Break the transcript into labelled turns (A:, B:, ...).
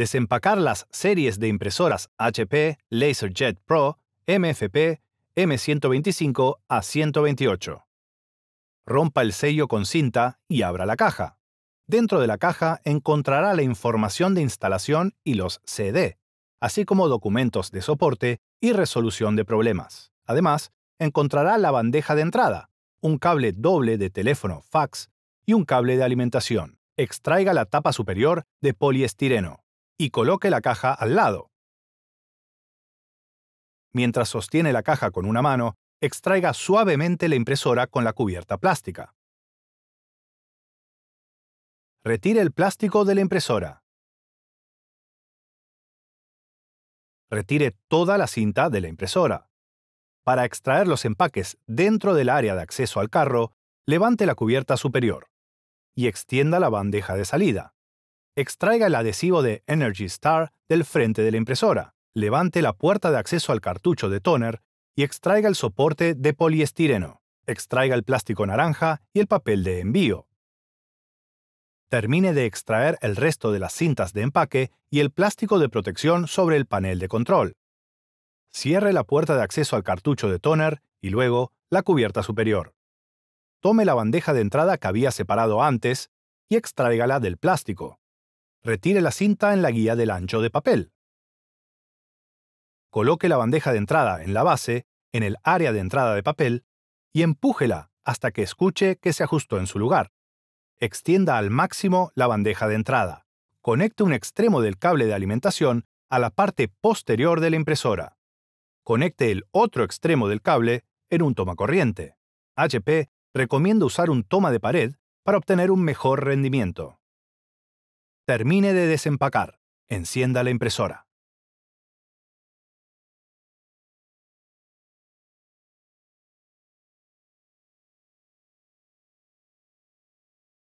A: desempacar las series de impresoras HP, LaserJet Pro, MFP, M125 a 128. Rompa el sello con cinta y abra la caja. Dentro de la caja encontrará la información de instalación y los CD, así como documentos de soporte y resolución de problemas. Además, encontrará la bandeja de entrada, un cable doble de teléfono fax y un cable de alimentación. Extraiga la tapa superior de poliestireno y coloque la caja al lado.
B: Mientras sostiene la caja con una mano, extraiga suavemente la impresora con la cubierta plástica. Retire el plástico de la impresora. Retire toda la cinta de la impresora. Para extraer los empaques
A: dentro del área de acceso al carro, levante la cubierta superior y extienda la bandeja de salida. Extraiga el adhesivo de Energy Star del frente de la impresora, levante la puerta de acceso al cartucho de toner y extraiga el soporte de poliestireno. Extraiga el plástico naranja y el papel de envío. Termine de extraer el resto de las cintas de empaque y el plástico de protección sobre el panel de control. Cierre la puerta de acceso al cartucho de toner y luego la cubierta superior. Tome la bandeja de entrada que había separado antes y extráigala del plástico. Retire la cinta en la guía del ancho de papel. Coloque la bandeja de entrada en la base, en el área de entrada de papel, y empújela hasta que escuche que se ajustó en su lugar. Extienda al máximo la bandeja de entrada. Conecte un extremo del cable de alimentación a la parte posterior de la impresora. Conecte el otro extremo del cable en un corriente. HP recomienda usar un toma de pared para obtener un mejor
B: rendimiento. Termine de desempacar. Encienda la impresora.